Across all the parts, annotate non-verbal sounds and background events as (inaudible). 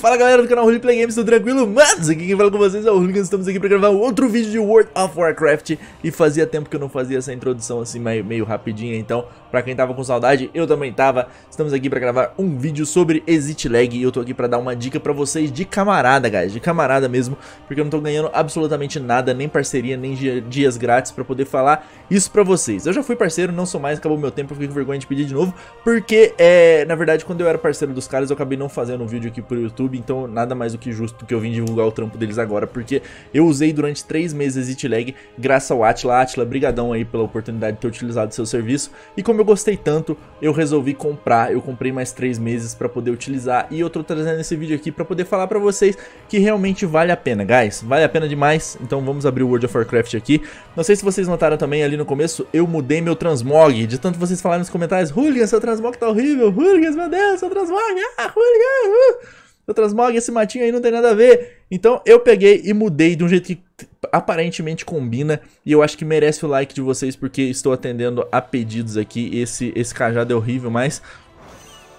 Fala galera do canal Roleplay Games, tudo tranquilo? Manos, aqui quem fala com vocês é o Hooligans, estamos aqui pra gravar outro vídeo de World of Warcraft E fazia tempo que eu não fazia essa introdução assim meio, meio rapidinha, então pra quem tava com saudade, eu também tava Estamos aqui pra gravar um vídeo sobre Exit Lag e eu tô aqui pra dar uma dica pra vocês de camarada, guys De camarada mesmo, porque eu não tô ganhando absolutamente nada, nem parceria, nem dias grátis pra poder falar isso pra vocês Eu já fui parceiro, não sou mais, acabou meu tempo, eu fiquei com vergonha de pedir de novo Porque, é, na verdade, quando eu era parceiro dos caras, eu acabei não fazendo um vídeo aqui pro YouTube YouTube, então nada mais do que justo que eu vim divulgar o trampo deles agora, porque eu usei durante três meses Exit Lag, graças ao Atila. Atila, brigadão aí pela oportunidade de ter utilizado seu serviço. E como eu gostei tanto, eu resolvi comprar, eu comprei mais três meses para poder utilizar e eu tô trazendo esse vídeo aqui para poder falar para vocês que realmente vale a pena, guys. Vale a pena demais, então vamos abrir o World of Warcraft aqui. Não sei se vocês notaram também ali no começo, eu mudei meu transmog, de tanto vocês falarem nos comentários, Hooligan, seu transmog tá horrível, Hooligan, meu Deus, seu transmog, ah, Hooligan, uh! Eu transmog, esse matinho aí não tem nada a ver. Então eu peguei e mudei de um jeito que aparentemente combina e eu acho que merece o like de vocês porque estou atendendo a pedidos aqui. Esse, esse cajado é horrível, mas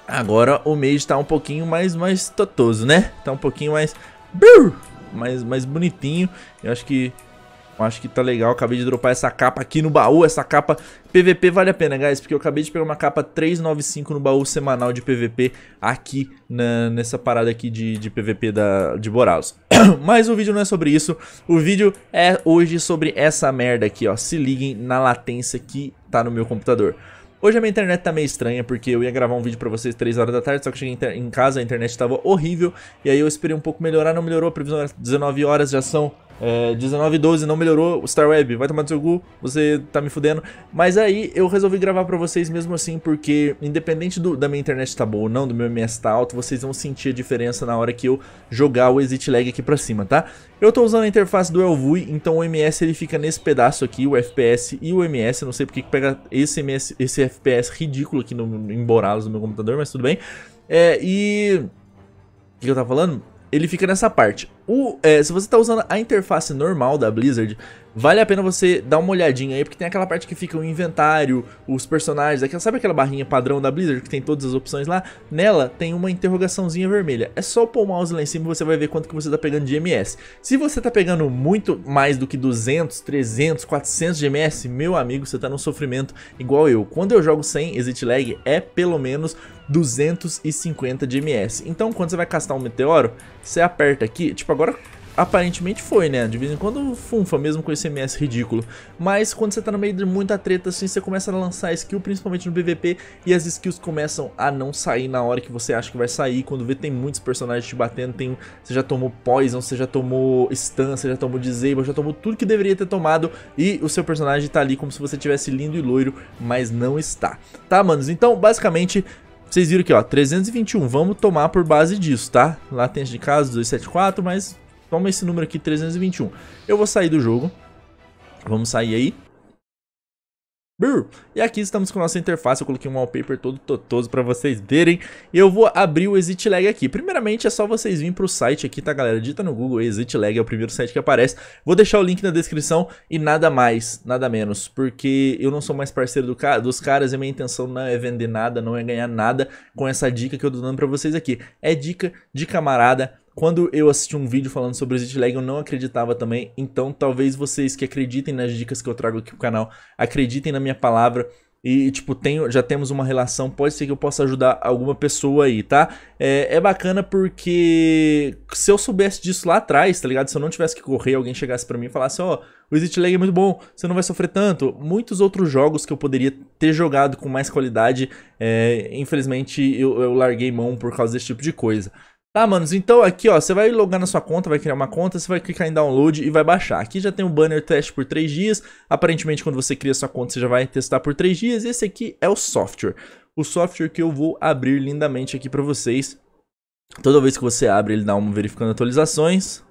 agora o mage tá um pouquinho mais, mais totoso, né? Tá um pouquinho mais... mais, mais bonitinho. Eu acho que eu acho que tá legal, acabei de dropar essa capa aqui no baú, essa capa PVP vale a pena, guys, porque eu acabei de pegar uma capa 395 no baú semanal de PVP aqui na, nessa parada aqui de, de PVP da, de Boraus. (coughs) Mas o vídeo não é sobre isso, o vídeo é hoje sobre essa merda aqui, ó, se liguem na latência que tá no meu computador. Hoje a minha internet tá meio estranha, porque eu ia gravar um vídeo pra vocês 3 horas da tarde, só que cheguei em casa, a internet tava horrível, e aí eu esperei um pouco melhorar, não melhorou, a previsão era 19 horas, já são é, 1912 não melhorou, Star Web, vai tomar no seu cu, você tá me fudendo. Mas aí eu resolvi gravar para vocês mesmo assim, porque independente do, da minha internet tá boa ou não, do meu MS tá alto, vocês vão sentir a diferença na hora que eu jogar o Exit Lag aqui pra cima, tá? Eu tô usando a interface do Elvui, então o MS ele fica nesse pedaço aqui, o FPS e o MS, não sei porque que pega esse, MS, esse FPS ridículo aqui no, em Boralos do meu computador, mas tudo bem. É, e... O que eu tava falando? Ele fica nessa parte o, é, se você está usando a interface normal da Blizzard, vale a pena você dar uma olhadinha aí, porque tem aquela parte que fica o inventário, os personagens, aquela, sabe aquela barrinha padrão da Blizzard que tem todas as opções lá? Nela tem uma interrogaçãozinha vermelha. É só pôr o mouse lá em cima e você vai ver quanto que você tá pegando de MS. Se você tá pegando muito mais do que 200, 300, 400 de MS, meu amigo, você tá num sofrimento igual eu. Quando eu jogo sem exit lag, é pelo menos 250 de MS. Então, quando você vai castar um meteoro, você aperta aqui, tipo, Agora aparentemente foi, né? De vez em quando funfa, mesmo com esse MS ridículo. Mas quando você tá no meio de muita treta, assim, você começa a lançar skill, principalmente no PVP, e as skills começam a não sair na hora que você acha que vai sair. Quando vê, tem muitos personagens te batendo, tem, você já tomou Poison, você já tomou Stun, você já tomou Disable, já tomou tudo que deveria ter tomado, e o seu personagem tá ali como se você tivesse lindo e loiro, mas não está. Tá, manos? Então, basicamente, vocês viram aqui, ó, 321, vamos tomar por base disso, tá? Latência de casa, 274, mas toma esse número aqui, 321. Eu vou sair do jogo, vamos sair aí. E aqui estamos com a nossa interface, eu coloquei um wallpaper todo totoso para vocês verem. E eu vou abrir o Exit Lag aqui. Primeiramente é só vocês virem para o site aqui, tá galera? Dita no Google, Exit Lag é o primeiro site que aparece. Vou deixar o link na descrição e nada mais, nada menos. Porque eu não sou mais parceiro do ca dos caras e minha intenção não é vender nada, não é ganhar nada com essa dica que eu tô dando para vocês aqui. É dica de camarada quando eu assisti um vídeo falando sobre o jet eu não acreditava também. Então, talvez vocês que acreditem nas dicas que eu trago aqui pro canal, acreditem na minha palavra e, tipo, tenho, já temos uma relação, pode ser que eu possa ajudar alguma pessoa aí, tá? É, é, bacana porque se eu soubesse disso lá atrás, tá ligado? Se eu não tivesse que correr, alguém chegasse para mim e falasse, ó, oh, o Exit Lag é muito bom, você não vai sofrer tanto. Muitos outros jogos que eu poderia ter jogado com mais qualidade, é, infelizmente eu, eu larguei mão por causa desse tipo de coisa. Tá, manos, então aqui, ó, você vai logar na sua conta, vai criar uma conta, você vai clicar em download e vai baixar. Aqui já tem o banner teste por 3 dias, aparentemente quando você cria sua conta você já vai testar por 3 dias, esse aqui é o software. O software que eu vou abrir lindamente aqui pra vocês. Toda vez que você abre, ele dá uma verificando atualizações.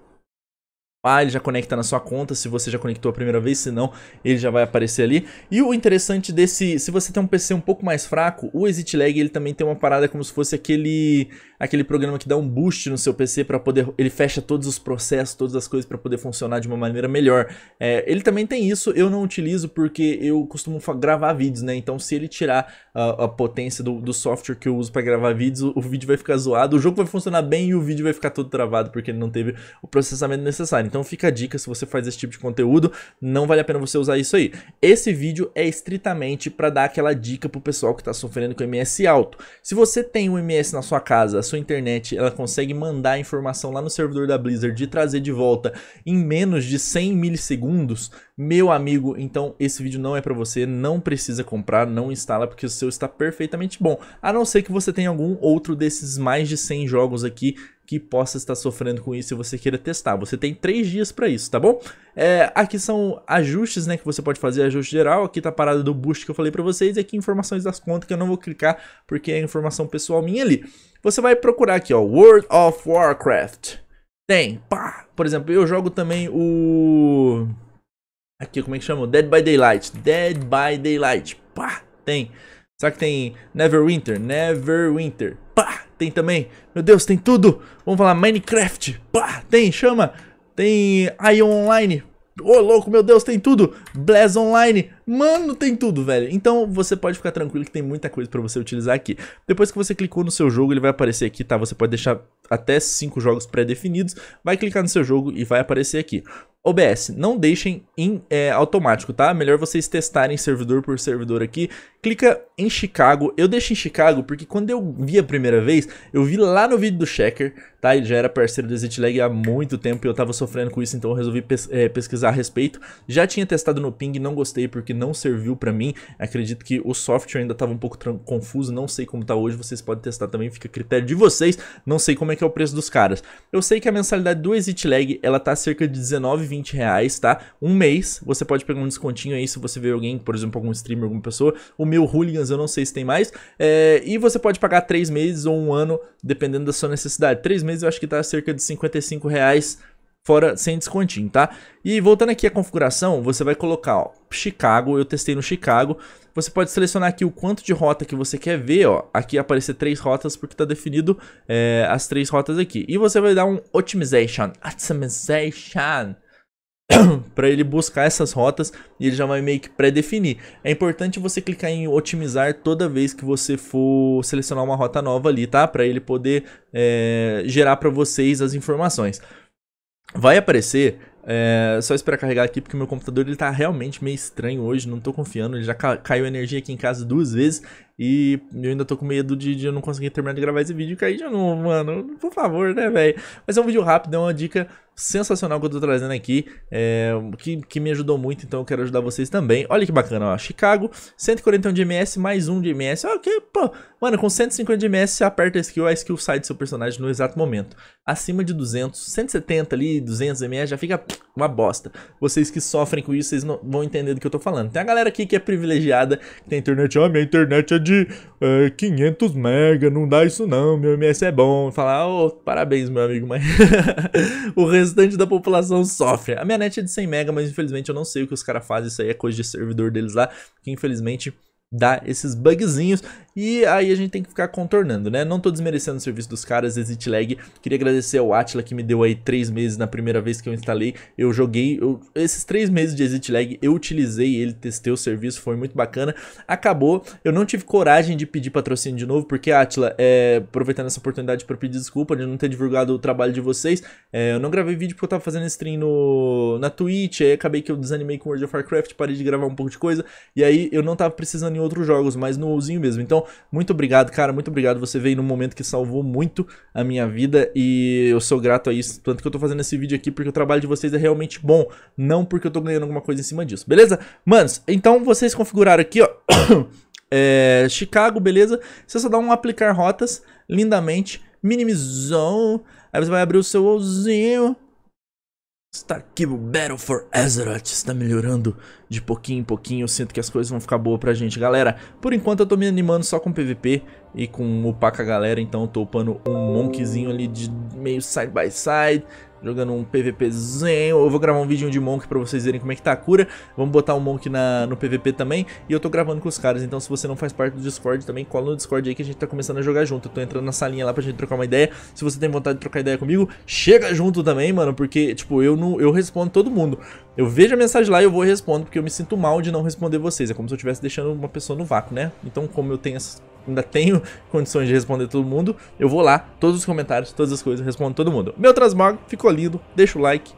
Ah, ele já conecta na sua conta, se você já conectou a primeira vez, se não, ele já vai aparecer ali. E o interessante desse, se você tem um PC um pouco mais fraco, o Exit Lag ele também tem uma parada como se fosse aquele aquele programa que dá um boost no seu PC para poder, ele fecha todos os processos, todas as coisas para poder funcionar de uma maneira melhor. É, ele também tem isso, eu não utilizo porque eu costumo gravar vídeos, né? Então se ele tirar a, a potência do, do, software que eu uso para gravar vídeos, o, o, vídeo vai ficar zoado, o jogo vai funcionar bem e o vídeo vai ficar todo travado porque ele não teve o processamento necessário. Então fica a dica se você faz esse tipo de conteúdo, não vale a pena você usar isso aí. Esse vídeo é estritamente para dar aquela dica pro pessoal que está sofrendo com MS alto. Se você tem um MS na sua casa, sua internet, ela consegue mandar a informação lá no servidor da Blizzard e trazer de volta em menos de 100 milissegundos, meu amigo, então esse vídeo não é para você, não precisa comprar, não instala porque o seu está perfeitamente bom. A não ser que você tenha algum outro desses mais de 100 jogos aqui que possa estar sofrendo com isso e você queira testar. Você tem três dias para isso, tá bom? É, aqui são ajustes, né, que você pode fazer, ajuste geral. Aqui tá a parada do boost que eu falei para vocês. E aqui informações das contas que eu não vou clicar porque é informação pessoal minha ali. Você vai procurar aqui, ó, World of Warcraft. Tem, pá! Por exemplo, eu jogo também o... Aqui, como é que chama? Dead by Daylight. Dead by Daylight. Pá, tem. Será que tem Neverwinter? Neverwinter. Pá, tem também. Meu Deus, tem tudo. Vamos falar Minecraft. Pá, tem, chama. Tem Ion Online. Ô, oh, louco, meu Deus, tem tudo. Blaze Online. Mano, tem tudo, velho. Então, você pode ficar tranquilo que tem muita coisa pra você utilizar aqui. Depois que você clicou no seu jogo, ele vai aparecer aqui, tá? Você pode deixar até 5 jogos pré-definidos. Vai clicar no seu jogo e vai aparecer aqui. OBS, não deixem em é, automático, tá? Melhor vocês testarem servidor por servidor aqui. Clica em Chicago. Eu deixo em Chicago porque quando eu vi a primeira vez, eu vi lá no vídeo do Checker, tá? Ele já era parceiro do Zitlag há muito tempo e eu tava sofrendo com isso, então eu resolvi pes é, pesquisar a respeito. Já tinha testado no ping, não gostei porque não serviu para mim. Acredito que o software ainda tava um pouco confuso, não sei como tá hoje, vocês podem testar também, fica a critério de vocês. Não sei como é que é o preço dos caras. Eu sei que a mensalidade do Zitlag, ela tá cerca de 19, 20 reais, tá? Um mês, você pode pegar um descontinho aí se você ver alguém, por exemplo, algum streamer, alguma pessoa. O meu Hooligans, eu não sei se tem mais. É... e você pode pagar 3 meses ou um ano, dependendo da sua necessidade. 3 meses meses eu acho que tá cerca de 55 reais fora sem descontinho, tá? E voltando aqui à configuração, você vai colocar, ó, Chicago, eu testei no Chicago, você pode selecionar aqui o quanto de rota que você quer ver, ó, aqui aparecer três rotas porque tá definido é, as três rotas aqui. E você vai dar um Optimization, Optimization, (coughs) para ele buscar essas rotas e ele já vai meio que pré-definir. É importante você clicar em otimizar toda vez que você for selecionar uma rota nova ali, tá? Para ele poder é, gerar para vocês as informações. Vai aparecer é, só esperar carregar aqui, porque meu computador ele tá realmente meio estranho hoje, não tô confiando. Ele já ca caiu energia aqui em casa duas vezes e eu ainda tô com medo de, de eu não conseguir terminar de gravar esse vídeo e cair de novo, mano. Por favor, né, velho? Mas é um vídeo rápido, é uma dica sensacional que eu tô trazendo aqui, é, que, que me ajudou muito, então eu quero ajudar vocês também. Olha que bacana, ó, Chicago, 141 de MS, mais um de MS, ó, que, pô, mano, com 150 de MS você aperta a skill, a skill sai do seu personagem no exato momento. Acima de 200, 170 ali, 200 MS, já fica uma bosta. Vocês que sofrem com isso, vocês não vão entender do que eu tô falando. Tem a galera aqui que é privilegiada, que tem internet, ó, oh, ah, minha internet é de é, 500 mega, não dá isso não, meu MS é bom. Falar, ô, oh, parabéns, meu amigo, mas (laughs) o resultado restante da população sofre. A minha net é de 100 mega, mas infelizmente eu não sei o que os caras fazem, isso aí é coisa de servidor deles lá, que infelizmente dá esses bugzinhos e aí a gente tem que ficar contornando, né? Não tô desmerecendo o serviço dos caras, exit lag. Queria agradecer ao Atila que me deu aí três meses na primeira vez que eu instalei. Eu joguei, eu, esses três meses de exit lag eu utilizei, ele testei o serviço, foi muito bacana. Acabou, eu não tive coragem de pedir patrocínio de novo, porque Atila, é, aproveitando essa oportunidade para pedir desculpa de não ter divulgado o trabalho de vocês, é, eu não gravei vídeo porque eu tava fazendo stream no, na Twitch, aí acabei que eu desanimei com World of Warcraft, parei de gravar um pouco de coisa, e aí eu não tava precisando em outros jogos, mas no Ouzinho mesmo. Então, muito obrigado, cara, muito obrigado. Você veio num momento que salvou muito a minha vida e eu sou grato a isso. Tanto que eu tô fazendo esse vídeo aqui porque o trabalho de vocês é realmente bom, não porque eu tô ganhando alguma coisa em cima disso, beleza? Manos, então vocês configuraram aqui, ó. (coughs) é, Chicago, beleza? Você só dá um aplicar rotas, lindamente, minimizou. Aí você vai abrir o seu ozinho o Battle for Azeroth está melhorando de pouquinho em pouquinho, eu sinto que as coisas vão ficar boas pra gente. Galera, por enquanto eu tô me animando só com PVP e com upar com a galera, então eu tô upando um monkzinho ali de meio side by side, jogando um PVPzinho. Eu vou gravar um vídeo de Monk pra vocês verem como é que tá a cura. Vamos botar o um Monk na, no PVP também. E eu tô gravando com os caras, então se você não faz parte do Discord também, cola no Discord aí que a gente tá começando a jogar junto. Eu tô entrando na salinha lá pra gente trocar uma ideia. Se você tem vontade de trocar ideia comigo, chega junto também, mano, porque, tipo, eu não eu respondo todo mundo. Eu vejo a mensagem lá e eu vou e respondo, porque eu me sinto mal de não responder vocês. É como se eu estivesse deixando uma pessoa no vácuo, né? Então, como eu tenho essas ainda tenho (laughs) condições de responder todo mundo, eu vou lá, todos os comentários, todas as coisas, respondo todo mundo. Meu Transmog ficou lindo, deixa o like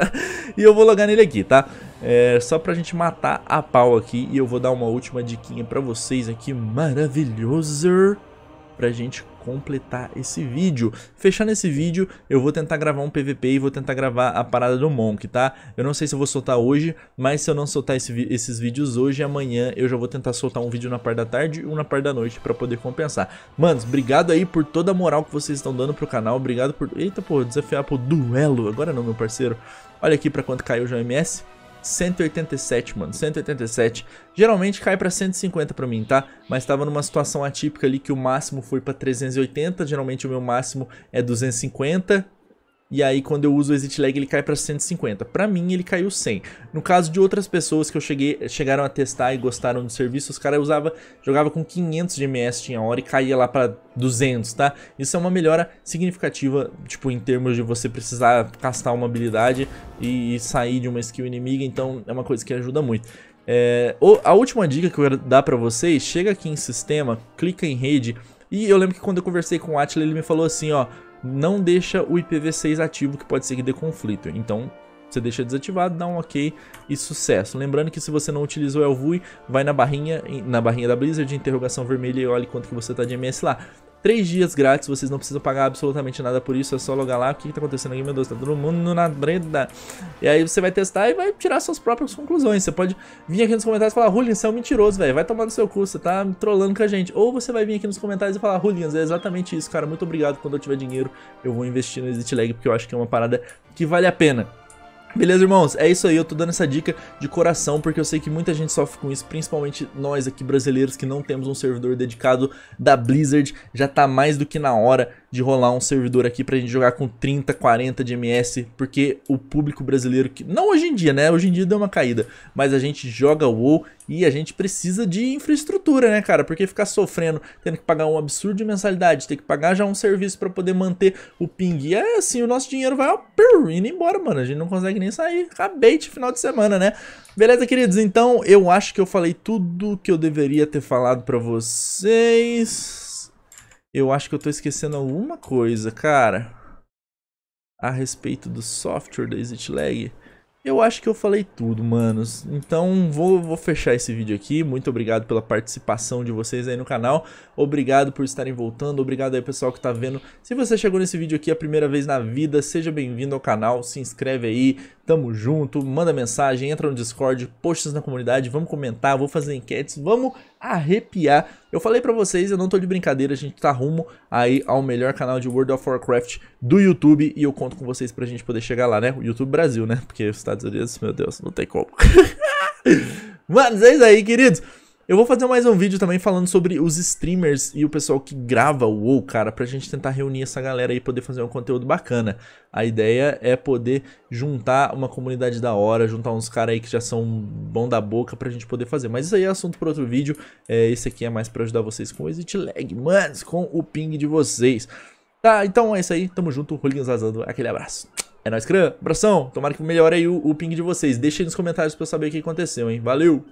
(laughs) e eu vou logar nele aqui, tá? É, só pra gente matar a pau aqui e eu vou dar uma última diquinha pra vocês aqui, maravilhoso, pra gente completar esse vídeo. Fechando esse vídeo, eu vou tentar gravar um PVP e vou tentar gravar a parada do Monk, tá? Eu não sei se eu vou soltar hoje, mas se eu não soltar esse, esses vídeos hoje, amanhã eu já vou tentar soltar um vídeo na parte da tarde e um na parte da noite pra poder compensar. Manos, obrigado aí por toda a moral que vocês estão dando pro canal, obrigado por... Eita, pô, desafiar pro duelo, agora não, meu parceiro. Olha aqui pra quanto caiu o MS. 187, mano. 187. Geralmente cai pra 150 pra mim, tá? Mas tava numa situação atípica ali que o máximo foi pra 380. Geralmente o meu máximo é 250. E aí quando eu uso o exit lag ele cai para 150. Para mim ele caiu 100. No caso de outras pessoas que eu cheguei, chegaram a testar e gostaram do serviço, os caras usava, jogava com 500 de ms em hora e caía lá para 200, tá? Isso é uma melhora significativa, tipo em termos de você precisar castar uma habilidade e, e sair de uma skill inimiga, então é uma coisa que ajuda muito. É, a última dica que eu quero dar para vocês, chega aqui em sistema, clica em rede, e eu lembro que quando eu conversei com o Atila, ele me falou assim, ó, não deixa o IPv6 ativo, que pode ser que dê conflito. Então, você deixa desativado, dá um OK e sucesso. Lembrando que se você não utilizou o Elvui, vai na barrinha, na barrinha da Blizzard, interrogação vermelha e olha quanto que você está de MS lá. Três dias grátis, vocês não precisam pagar absolutamente nada por isso, é só logar lá. O que, que tá acontecendo aqui, meu Deus? Tá todo mundo na brenda. E aí você vai testar e vai tirar suas próprias conclusões. Você pode vir aqui nos comentários e falar, Julian, você é um mentiroso, velho. Vai tomar no seu curso, você tá trolando trollando com a gente. Ou você vai vir aqui nos comentários e falar, Julian, é exatamente isso, cara. Muito obrigado. Quando eu tiver dinheiro, eu vou investir no Exit Lag, porque eu acho que é uma parada que vale a pena. Beleza, irmãos? É isso aí, eu tô dando essa dica de coração, porque eu sei que muita gente sofre com isso, principalmente nós aqui brasileiros que não temos um servidor dedicado da Blizzard, já tá mais do que na hora de rolar um servidor aqui pra gente jogar com 30, 40 de MS, porque o público brasileiro, que não hoje em dia, né? Hoje em dia deu uma caída, mas a gente joga WoW e a gente precisa de infraestrutura, né, cara? Porque ficar sofrendo, tendo que pagar um absurdo de mensalidade, ter que pagar já um serviço para poder manter o ping. é assim, o nosso dinheiro vai ó, indo embora, mano. A gente não consegue nem sair. Acabei de final de semana, né? Beleza, queridos? Então, eu acho que eu falei tudo que eu deveria ter falado para vocês. Eu acho que eu tô esquecendo alguma coisa, cara. A respeito do software da Lag. Eu acho que eu falei tudo, manos. Então vou, vou fechar esse vídeo aqui. Muito obrigado pela participação de vocês aí no canal. Obrigado por estarem voltando. Obrigado aí, pessoal, que tá vendo. Se você chegou nesse vídeo aqui a primeira vez na vida, seja bem-vindo ao canal. Se inscreve aí. Tamo junto. Manda mensagem. Entra no Discord. Posts na comunidade. Vamos comentar. Vou fazer enquetes. Vamos arrepiar. Eu falei para vocês, eu não tô de brincadeira, a gente tá rumo aí ao melhor canal de World of Warcraft do YouTube e eu conto com vocês pra gente poder chegar lá, né? O YouTube Brasil, né? Porque os Estados Unidos, meu Deus, não tem como. (laughs) Mano, é isso aí, queridos. Eu vou fazer mais um vídeo também falando sobre os streamers e o pessoal que grava o WoW, cara, pra gente tentar reunir essa galera e poder fazer um conteúdo bacana. A ideia é poder juntar uma comunidade da hora, juntar uns caras aí que já são bom da boca pra gente poder fazer. Mas isso aí é assunto pra outro vídeo, é, esse aqui é mais pra ajudar vocês com o exit lag, manos, com o ping de vocês. Tá, então é isso aí, tamo junto, rolinhos azando aquele abraço. É nóis, Cran, abração, tomara que melhore aí o, o ping de vocês. Deixa aí nos comentários pra eu saber o que aconteceu, hein, valeu!